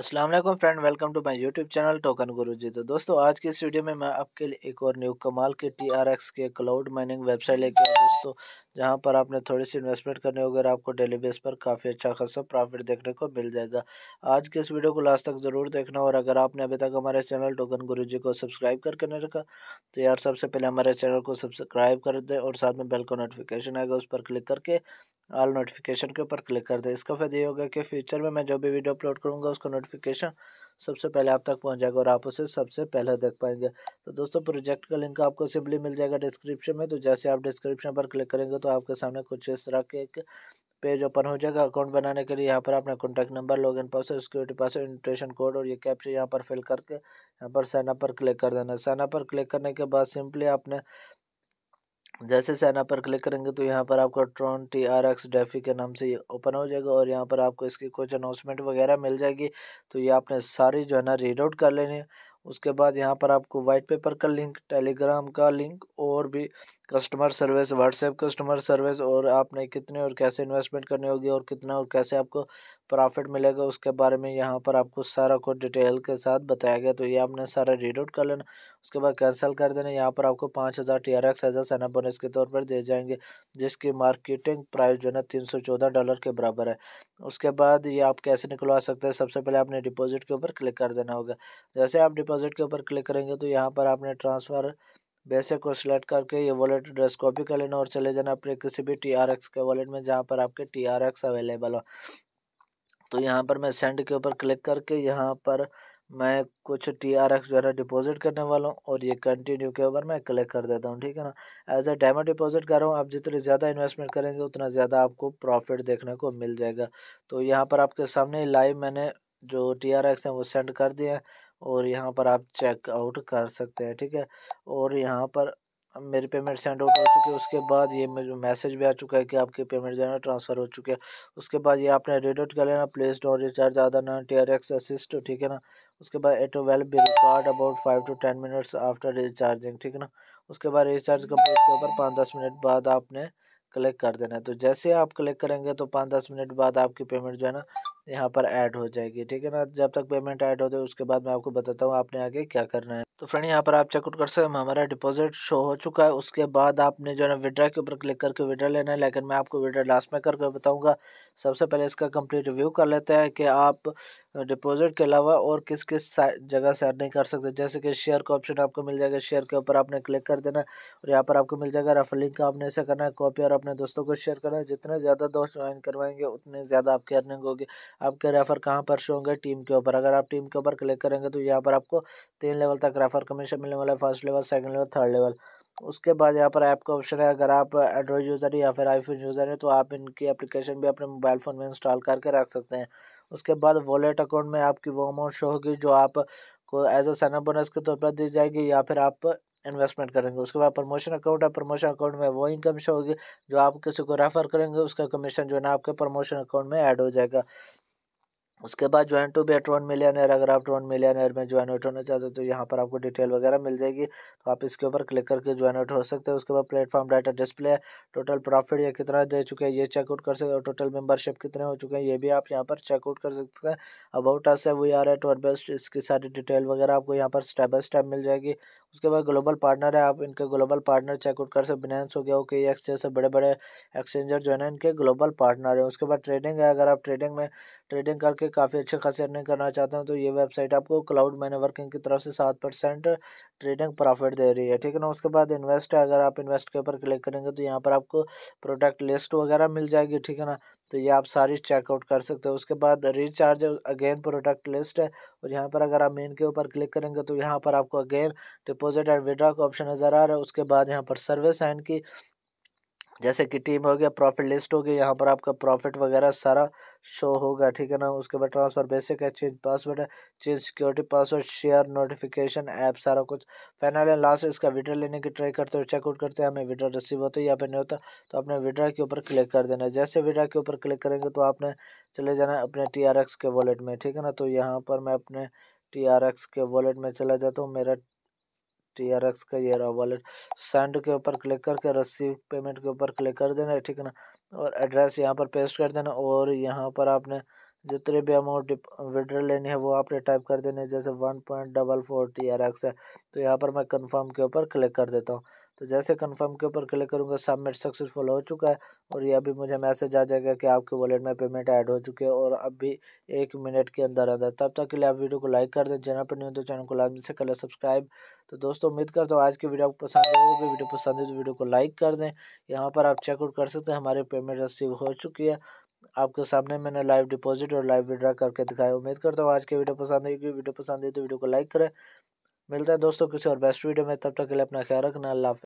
अस्सलाम वालेकुम friend welcome to my YouTube channel token Guru ji तो दोस्तों आज की इस वीडियो में मैं आपके लिए एक और न्यू कमाल के टी आर एक्स के क्लाउड माइनिंग वेबसाइट लेके दोस्तों जहाँ पर आपने थोड़ी सी इन्वेस्टमेंट करनी होगी और आपको डेली बेस पर काफ़ी अच्छा खासा प्रॉफिट देखने को मिल जाएगा आज के इस वीडियो को लास्ट तक ज़रूर देखना और अगर आपने अभी तक हमारे चैनल टोकन गुरु जी को सब्सक्राइब करके नहीं रखा तो यार सबसे पहले हमारे चैनल को सब्सक्राइब कर दें और साथ में बेल का नोटिफिकेशन आएगा उस पर क्लिक करके ऑल नोटिफिकेशन के ऊपर क्लिक कर दें इसका फायदा ये होगा कि फ्यूचर में मैं जो भी वीडियो अपलोड करूँगा उसका नोटिफिकेशन सबसे पहले आप तक पहुँच जाएगा और आप उसे सबसे पहले देख पाएंगे तो दोस्तों प्रोजेक्ट का लिंक आपको सिंपली मिल जाएगा डिस्क्रिप्शन में तो जैसे आप डिस्क्रिप्शन पर क्लिक करेंगे तो तो आपके सामने कुछ इस तरह के एक पेज ओपन हो जाएगा अकाउंट बनाने के लिए यहाँ पर अपना contact number log in password security password इंट्रेशन कोड और ये कैप्चर यहाँ पर फिल करके यहाँ पर साइनअप पर क्लिक कर देना साइनअप पर क्लिक करने के बाद सिंपली आपने जैसे साइन अप पर क्लिक करेंगे तो यहाँ पर आपका Tron T R X DeFi के नाम से ये ओपन हो जाएगा और यहाँ पर आपको इसकी कुछ अनाउंसमेंट वगैरह मिल जाएगी तो ये आपने सारी जो है ना रीड आउट कर लेनी है उसके बाद यहाँ पर आपको वाइट पेपर का लिंक टेलीग्राम का लिंक और भी customer service WhatsApp customer service और आपने कितने और कैसे इन्वेस्टमेंट करनी होगी और कितना और कैसे आपको प्रॉफिट मिलेगा उसके बारे में यहाँ पर आपको सारा कुछ डिटेल के साथ बताया गया तो ये आपने सारा रीड आउट कर लेना उसके बाद कैंसिल कर देना यहाँ पर आपको पाँच हज़ार टी आर एक्स एज सेना बोनस के तौर पर दिए जाएंगे जिसकी मार्केटिंग प्राइस जो है ना तीन सौ चौदह डॉलर के बराबर है उसके बाद ये आप कैसे निकलवा सकते हैं सबसे पहले आपने डिपोज़िट के ऊपर क्लिक कर देना होगा जैसे आप डिपो डिपॉजिट के ऊपर क्लिक करेंगे तो यहाँ पर आपने ट्रांसफ़र बेसिक को सिलेक्ट करके ये वॉलेट एड्रेस कॉपी कर लेना और चले जाना अपने किसी भी टी आर एक्स के वॉलेट में जहाँ पर आपके टी आर एक्स अवेलेबल हो तो यहाँ पर मैं सेंड के ऊपर क्लिक करके यहाँ पर मैं कुछ टी आर एक्स जो है डिपॉजिट करने वाला हूँ और ये कंटिन्यू के ऊपर मैं क्लिक कर देता हूँ ठीक है ना एज अ डायमंड डिपॉजिट कर रहा हूँ आप जितने ज़्यादा इन्वेस्टमेंट करेंगे उतना ज़्यादा आपको प्रॉफिट देखने को मिल जाएगा तो यहाँ पर आपके सामने लाइव मैंने जो टी आर एक्स हैं वो सेंड कर दिए हैं और यहाँ पर आप चेकआउट कर सकते हैं ठीक है और यहाँ पर मेरी पेमेंट सेंड आउट हो चुकी है उसके बाद ये मैसेज भी आ चुका है कि आपकी पेमेंट जो है ना ट्रांसफ़र हो चुकी है उसके बाद ये आपने रिडोट कर लेना प्ले स्टोर रिचार्ज आधा ना टी आर एक्स असिस्ट ठीक है ना उसके बाद it will be record about five to ten minutes after recharging ठीक है ना उसके बाद रिचार्ज कम्प्लीट के ऊपर पाँच दस मिनट बाद आपने क्लिक कर देना है तो जैसे आप क्लिक करेंगे तो पाँच दस मिनट बाद आपकी पेमेंट जो है ना यहाँ पर ऐड हो जाएगी ठीक है ना जब तक पेमेंट ऐड हो जाए उसके बाद मैं आपको बताता हूँ आपने आगे क्या करना है तो फ्रेंड यहाँ पर आप चेकआउट कर सकते हैं हमारा डिपॉजिट शो हो चुका है उसके बाद आपने जो है ना विड्रा के ऊपर क्लिक करके विड्रा लेना है लेकिन मैं आपको विड्रा लास्ट में करके बताऊँगा सबसे पहले इसका कंप्लीट रिव्यू कर लेते हैं कि आप डिपॉजिट के अलावा और किस किस जगह से अर्निंग कर सकते हैं जैसे कि शेयर का ऑप्शन आपको मिल जाएगा शेयर के ऊपर आपने क्लिक कर देना और यहाँ पर आपको मिल जाएगा लिंक का आपने ऐसा करना है कॉपी और अपने दोस्तों को शेयर करना है जितने ज़्यादा दोस्त ज्वाइन करवाएंगे उतने ज़्यादा आपकी अर्निंग होगी आपके रेफर कहाँ पर शो होंगे टीम के ऊपर अगर आप टीम के ऊपर क्लिक करेंगे तो यहाँ पर आपको तीन लेवल तक रेफर कमीशन मिलने वाला है first level second level third level उसके बाद यहाँ पर ऐप का ऑप्शन है अगर आप एंड्रॉयड यूज़र या फिर आईफोन यूज़र हैं तो आप इनकी एप्लीकेशन भी अपने मोबाइल फ़ोन में इंस्टॉल करके रख सकते हैं उसके बाद वॉलेट अकाउंट में आपकी वो अमाउंट शो होगी जो आप को एज अ साइनअप बोनस के तौर पर दी जाएगी या फिर आप इन्वेस्टमेंट करेंगे उसके बाद प्रमोशन अकाउंट है प्रमोशन अकाउंट में वो इनकम शो होगी जो आप किसी को रेफ़र करेंगे उसका कमीशन जो है ना आपके प्रमोशन अकाउंट में ऐड हो जाएगा उसके बाद ज्वाइन टू बेट्रॉन मिलियनर अगर आप मिलियन मिलियनर में ज्वाइन आउट होना चाहते हो तो यहाँ पर आपको डिटेल वगैरह मिल जाएगी तो आप इसके ऊपर क्लिक करके ज्वाइन आउट हो सकते हैं उसके बाद platform data display total profit या कितना दे चुके हैं ये चेकआउट कर सकते हो टोटल मेंबरशिप कितने हो चुके हैं ये भी आप यहाँ पर चेकआउट कर सकते हैं अबाउट अस है we are at our best इसकी सारी डिटेल वगैरह आपको यहाँ पर स्टेप बाय स्टेप मिल जाएगी उसके बाद ग्लोबल पार्टनर है आप इनके ग्लोबल पार्टनर चेकआउट कर सकते बिनेंस हो गया ओके एक्सचेंज से बड़े बड़े एक्सचेंजर जो है ना इनके ग्लोबल पार्टनर है उसके बाद ट्रेडिंग है अगर आप ट्रेडिंग में ट्रेडिंग करके काफ़ी अच्छी खासी अर्निंग करना चाहते हैं तो ये वेबसाइट आपको क्लाउड मैन वर्किंग की तरफ से सात परसेंट ट्रेडिंग प्रॉफिट दे रही है ठीक है ना उसके बाद इन्वेस्ट है अगर आप इन्वेस्ट के ऊपर क्लिक करेंगे तो यहाँ पर आपको प्रोडक्ट लिस्ट वगैरह मिल जाएगी ठीक है ना तो ये आप सारी चेकआउट कर सकते हो उसके बाद रिचार्ज अगेन प्रोडक्ट लिस्ट है और यहाँ पर अगर आप मेन के ऊपर क्लिक करेंगे तो यहाँ पर आपको अगेन डिपॉजिट एंड विड्रा का ऑप्शन नज़र आ रहा है उसके बाद यहाँ पर सर्विस एंड की जैसे कि टीम हो गया प्रॉफिट लिस्ट हो गया यहाँ पर आपका प्रॉफिट वगैरह सारा शो होगा ठीक है ना उसके बाद ट्रांसफर बेसिक है चेंज पासवर्ड है change security password share notification app सारा कुछ फाइनल है लास्ट इसका विड्रा लेने की ट्राई करते हो चेकआउट करते हैं हमें विड्रा रिसीव होता है या फिर नहीं होता तो आपने विड्रा के ऊपर क्लिक कर देना जैसे विड्रा के ऊपर क्लिक करेंगे तो आपने चले जाना अपने टी के वॉलेट में ठीक है ना तो यहाँ पर मैं अपने टी के वॉलेट में चला जाता हूँ मेरा टी.आर.एक्स का ये रहा वॉलेट सेंड के ऊपर क्लिक करके रसीव पेमेंट के ऊपर क्लिक कर देना ठीक है ना और एड्रेस यहाँ पर पेस्ट कर देना और यहाँ पर आपने जितने भी अमाउंट विड्रॉ लेनी है वो आपने टाइप कर देने जैसे one point double four T R X है तो यहाँ पर मैं कंफर्म के ऊपर क्लिक कर देता हूँ तो जैसे कंफर्म के ऊपर क्लिक करूँगा सबमिट सक्सेसफुल हो चुका है और ये अभी मुझे मैसेज आ जाएगा कि आपके वॉलेट में पेमेंट ऐड हो चुकी है और अभी एक मिनट के अंदर अंदर तब तक के लिए आप वीडियो को लाइक कर दें चैनल पर नहीं हो तो चैनल को लाजमी से कर सब्सक्राइब तो दोस्तों उम्मीद करता हूँ आज की वीडियो आपको पसंद आएगी वीडियो पसंद है तो वीडियो को लाइक कर दें यहाँ पर आप चेकआउट कर सकते हैं हमारी पेमेंट रिसीव हो चुकी है आपके सामने मैंने लाइव डिपॉजिट और लाइव विड्रा करके दिखाया उम्मीद करता हूँ आज की वीडियो पसंद क्योंकि वीडियो पसंद आई तो वीडियो को लाइक करें मिलता है दोस्तों किसी और बेस्ट वीडियो में तब तक के लिए अपना ख्याल रखना अल्लाह